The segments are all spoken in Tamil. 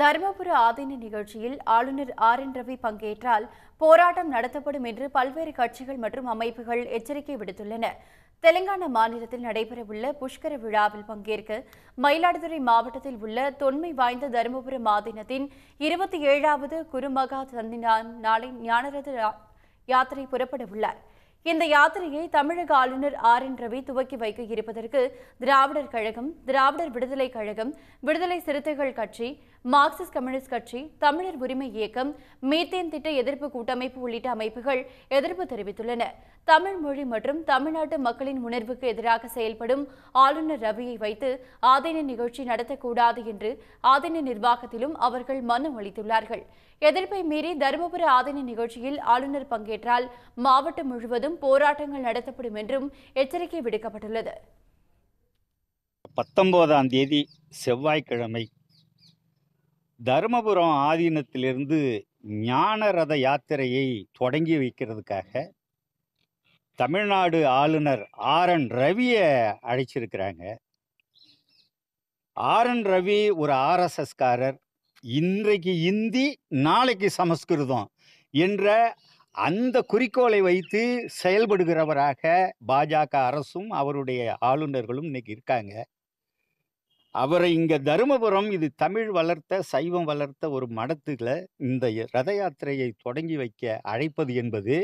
தருமபுர ஆதீன நிகழ்ச்சியில் ஆளுநர் ஆர் என் ரவி பங்கேற்றால் போராட்டம் நடத்தப்படும் என்று பல்வேறு கட்சிகள் மற்றும் அமைப்புகள் எச்சரிக்கை விடுத்துள்ளன தெலங்கானா மாநிலத்தில் நடைபெறவுள்ள புஷ்கர விழாவில் பங்கேற்க மயிலாடுதுறை மாவட்டத்தில் உள்ள தொன்மை வாய்ந்த தருமபுர மாதினத்தின் இருபத்தி ஏழாவது குருமகா சந்தினான் நாளை ஞானரத யாத்திரை புறப்பட உள்ளார் இந்த யாத்திரையை தமிழக ஆளுநர் ஆர் என் ரவி துவக்கி வைக்க இருப்பதற்கு திராவிடர் கழகம் திராவிடர் விடுதலை கழகம் விடுதலை சிறுத்தைகள் கட்சி மார்க்சிஸ்ட் கம்யூனிஸ்ட் கட்சி தமிழர் உரிமை இயக்கம் மீத்தேன் திட்ட எதிர்ப்பு கூட்டமைப்பு உள்ளிட்ட அமைப்புகள் எதிர்ப்பு தெரிவித்துள்ளன தமிழ் மொழி மற்றும் தமிழ்நாட்டு மக்களின் உணர்வுக்கு எதிராக செயல்படும் ஆளுநர் ரவியை வைத்து ஆதீன நிகழ்ச்சி நடத்தக்கூடாது என்று ஆதீன நிர்வாகத்திலும் அவர்கள் மனு அளித்துள்ளார்கள் எதிர்ப்பை மீறி தருமபுர ஆதீன நிகழ்ச்சியில் ஆளுநர் பங்கேற்றால் மாவட்டம் முழுவதும் போராட்டங்கள் நடத்தப்படும் என்றும் எச்சரிக்கை விடுக்கப்பட்டுள்ளது பத்தொன்பதாம் தேதி செவ்வாய்க்கிழமை தருமபுரம் ஆதீனத்திலிருந்து ஞானரத யாத்திரையை தொடங்கி வைக்கிறதுக்காக தமிழ்நாடு ஆளுநர் ஆர் என் ரவியை அழைச்சிருக்கிறாங்க ஆர் என் ரவி ஒரு ஆர்எஸ்எஸ்காரர் இன்றைக்கு இந்தி நாளைக்கு சமஸ்கிருதம் என்ற அந்த குறிக்கோளை வைத்து செயல்படுகிறவராக பாஜக அரசும் அவருடைய ஆளுநர்களும் இன்னைக்கு இருக்காங்க அவரை இங்கே தருமபுரம் இது தமிழ் வளர்த்த சைவம் வளர்த்த ஒரு மடத்தில் இந்த ரத யாத்திரையை தொடங்கி வைக்க அழைப்பது என்பது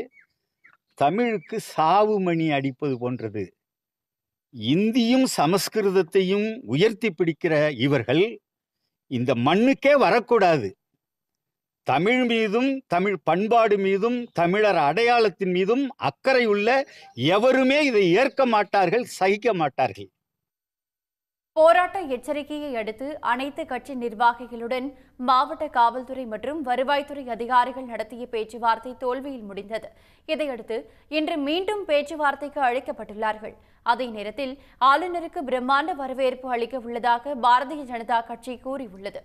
தமிழுக்கு சாவு மணி அடிப்பது போன்றது இந்தியும் சமஸ்கிருதத்தையும் உயர்த்தி பிடிக்கிற இவர்கள் இந்த மண்ணுக்கே வரக்கூடாது தமிழ் மீதும் தமிழ் பண்பாடு மீதும் தமிழர் அடையாளத்தின் மீதும் அக்கறை உள்ள எவருமே இதை ஏற்க மாட்டார்கள் சகிக்க மாட்டார்கள் போராட்ட எச்சரிக்கையை அடுத்து அனைத்து கட்சி நிர்வாகிகளுடன் மாவட்ட காவல்துறை மற்றும் வருவாய்த்துறை அதிகாரிகள் நடத்திய பேச்சுவார்த்தை தோல்வியில் முடிந்தது இதையடுத்து இன்று மீண்டும் பேச்சுவார்த்தைக்கு அழைக்கப்பட்டுள்ளார்கள் அதே நேரத்தில் ஆளுநருக்கு பிரம்மாண்ட வரவேற்பு அளிக்க உள்ளதாக பாரதிய ஜனதா கட்சி கூறியுள்ளது